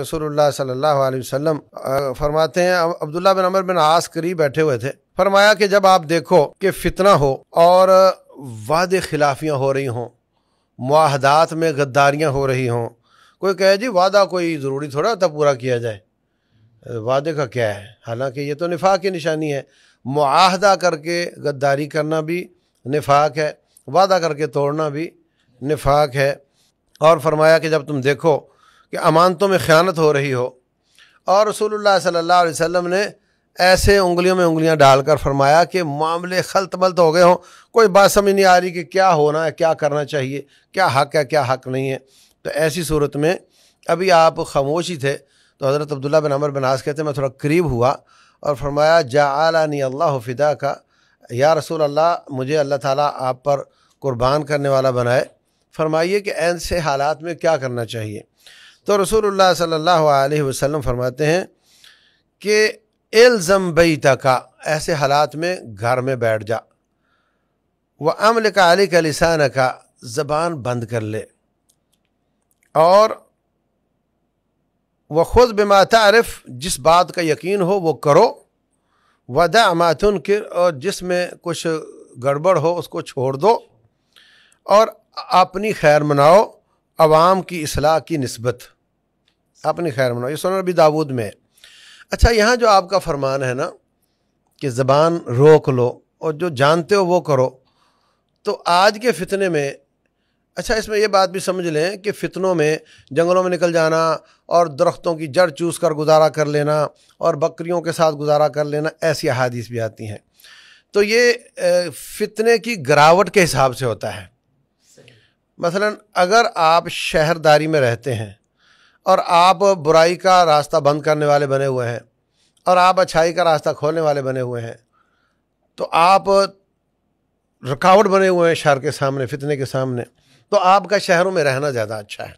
رسول اللہ صلی اللہ علیہ وسلم فرماتے ہیں عبداللہ بن عمر بن عاص قریب بیٹھے ہوئے تھے فرمایا کہ جب آپ دیکھو کہ فتنہ ہو اور وعدے خلافیاں ہو رہی ہوں معاہدات میں غداریاں ہو رہی ہوں کوئی کہے جی وعدہ کوئی ضروری تھوڑا تب پورا کیا جائے وعدے کا کیا ہے حالانکہ یہ تو نفاق کی نشانی ہے معاہدہ کر کے غداری کرنا بھی نفاق ہے وعدہ کر کے توڑنا بھی نفاق ہے اور فرمایا کہ جب تم دیکھو کہ امانتوں میں خیانت ہو رہی ہو اور رسول اللہ صلی اللہ علیہ وسلم نے ایسے انگلیوں میں انگلیاں ڈال کر فرمایا کہ معاملے خلط بلت ہو گئے ہوں کوئی بات سمجھ نہیں آ رہی کہ کیا ہونا ہے کیا کرنا چاہیے کیا حق ہے کیا حق نہیں ہے تو ایسی صورت میں ابھی آپ ہی تھے تو حضرت عبداللہ بن عمر بن عاص کہتے ہیں میں تھوڑا قریب ہوا اور فرمایا جا عالانی اللہ فدا کا یا رسول اللہ مجھے اللہ تعالیٰ آپ پر قربان کرنے والا بنائے فرمائیے کہ ایسے حالات میں کیا کرنا چاہیے تو رسول اللہ صلی اللہ علیہ وسلم فرماتے ہیں کہ الزم بیتا کا ایسے حالات میں گھر میں بیٹھ جا وہ عمل کا علی کا لسان کا زبان بند کر لے اور وہ خود بما تعارف جس بات کا یقین ہو وہ کرو ودا ماتن کر اور جس میں کچھ گڑبڑ ہو اس کو چھوڑ دو اور اپنی خیر مناؤ عوام کی اصلاح کی نسبت اپنی خیر یہ منویسون عبدی داود میں اچھا یہاں جو آپ کا فرمان ہے نا کہ زبان روک لو اور جو جانتے ہو وہ کرو تو آج کے فتنے میں اچھا اس میں یہ بات بھی سمجھ لیں کہ فتنوں میں جنگلوں میں نکل جانا اور درختوں کی جڑ چوس کر گزارا کر لینا اور بکریوں کے ساتھ گزارا کر لینا ایسی احادیث بھی آتی ہیں تو یہ فتنے کی گراوٹ کے حساب سے ہوتا ہے مثلا اگر آپ شہرداری میں رہتے ہیں اور آپ برائی کا راستہ بند کرنے والے بنے ہوئے ہیں اور آپ اچھائی کا راستہ کھولنے والے بنے ہوئے ہیں تو آپ رکاوٹ بنے ہوئے ہیں شہر کے سامنے فتنے کے سامنے تو آپ کا شہروں میں رہنا زیادہ اچھا ہے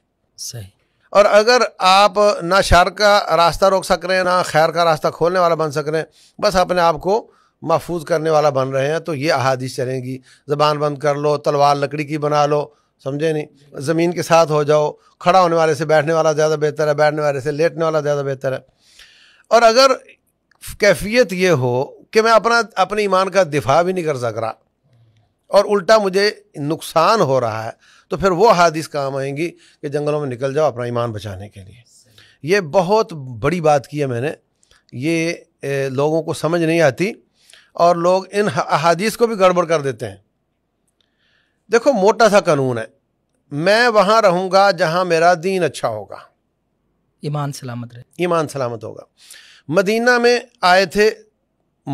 صحیح اور اگر آپ نہ شہر کا راستہ روک سک رہے ہیں نہ خیر کا راستہ کھولنے والا بن سک رہے ہیں بس اپنے آپ کو محفوظ کرنے والا بن رہے ہیں تو یہ احادیث چلیں گی زبان بند کر لو تلوار لکڑی کی بنا لو سمجھے نہیں زمین کے ساتھ ہو جاؤ کھڑا ہونے والے سے بیٹھنے والا زیادہ بہتر ہے بیٹھنے والے سے لیٹنے والا زیادہ بہتر ہے اور اگر کیفیت یہ ہو کہ میں اپنا اپنے ایمان کا دفاع بھی نہیں کر سک رہا اور الٹا مجھے نقصان ہو رہا ہے تو پھر وہ حادث کام آئیں گی کہ جنگلوں میں نکل جاؤ اپنا ایمان بچانے کے لیے یہ بہت بڑی بات کی ہے میں نے یہ لوگوں کو سمجھ نہیں آتی اور لوگ ان احادیث کو بھی گڑبڑ کر دیتے ہیں دیکھو موٹا سا قانون ہے میں وہاں رہوں گا جہاں میرا دین اچھا ہوگا ایمان سلامت رہے ایمان سلامت ہوگا مدینہ میں آئے تھے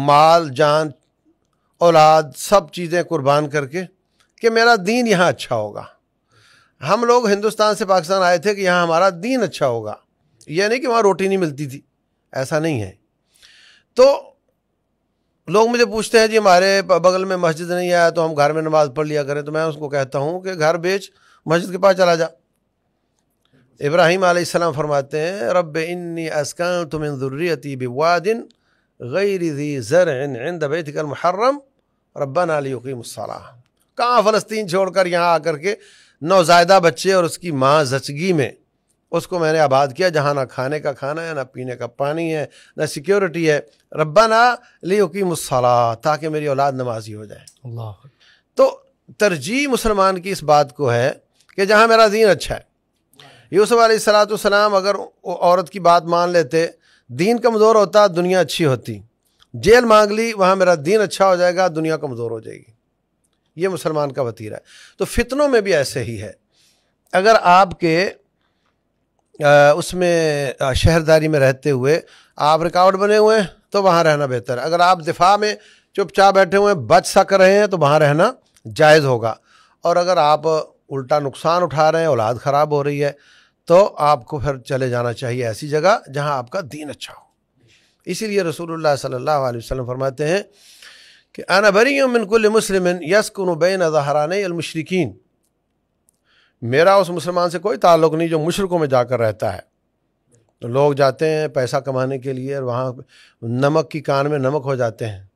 مال جان اولاد سب چیزیں قربان کر کے کہ میرا دین یہاں اچھا ہوگا ہم لوگ ہندوستان سے پاکستان آئے تھے کہ یہاں ہمارا دین اچھا ہوگا یہ نہیں کہ وہاں روٹی نہیں ملتی تھی ایسا نہیں ہے تو لوگ مجھے پوچھتے ہیں جی ہمارے بغل میں مسجد نہیں آیا تو ہم گھر میں نماز پڑھ لیا کریں تو میں اس کو کہتا ہوں کہ گھر بیچ مسجد کے پاس چلا جا ابراہیم علیہ السلام فرماتے ہیں رب انی اسکن تم ضروری بیتک المحرم ربنا لیقیم الصلاح کہاں فلسطین چھوڑ کر یہاں آ کر کے نوزائیدہ بچے اور اس کی ماں زچگی میں اس کو میں نے آباد کیا جہاں نہ کھانے کا کھانا ہے نہ پینے کا پانی ہے نہ سیکیورٹی ہے ربا نہ حکیم کی تاکہ میری اولاد نمازی ہو جائے اللہ تو ترجیح مسلمان کی اس بات کو ہے کہ جہاں میرا دین اچھا ہے یوسف علیہ السلاۃ السلام اگر عورت کی بات مان لیتے دین کمزور ہوتا دنیا اچھی ہوتی جیل مانگ لی وہاں میرا دین اچھا ہو جائے گا دنیا کمزور ہو جائے گی یہ مسلمان کا وطیرہ ہے تو فتنوں میں بھی ایسے ہی ہے اگر آپ کے اس میں شہرداری میں رہتے ہوئے آپ رکاوٹ بنے ہوئے ہیں تو وہاں رہنا بہتر ہے اگر آپ دفاع میں چپ چاپ بیٹھے ہوئے ہیں بچ سک رہے ہیں تو وہاں رہنا جائز ہوگا اور اگر آپ الٹا نقصان اٹھا رہے ہیں اولاد خراب ہو رہی ہے تو آپ کو پھر چلے جانا چاہیے ایسی جگہ جہاں آپ کا دین اچھا ہو اسی لیے رسول اللہ صلی اللہ علیہ وسلم فرماتے ہیں کہ انا بری من کل مسلم یسکن بین ظہران المشرقین میرا اس مسلمان سے کوئی تعلق نہیں جو مشرقوں میں جا کر رہتا ہے تو لوگ جاتے ہیں پیسہ کمانے کے لیے اور وہاں نمک کی کان میں نمک ہو جاتے ہیں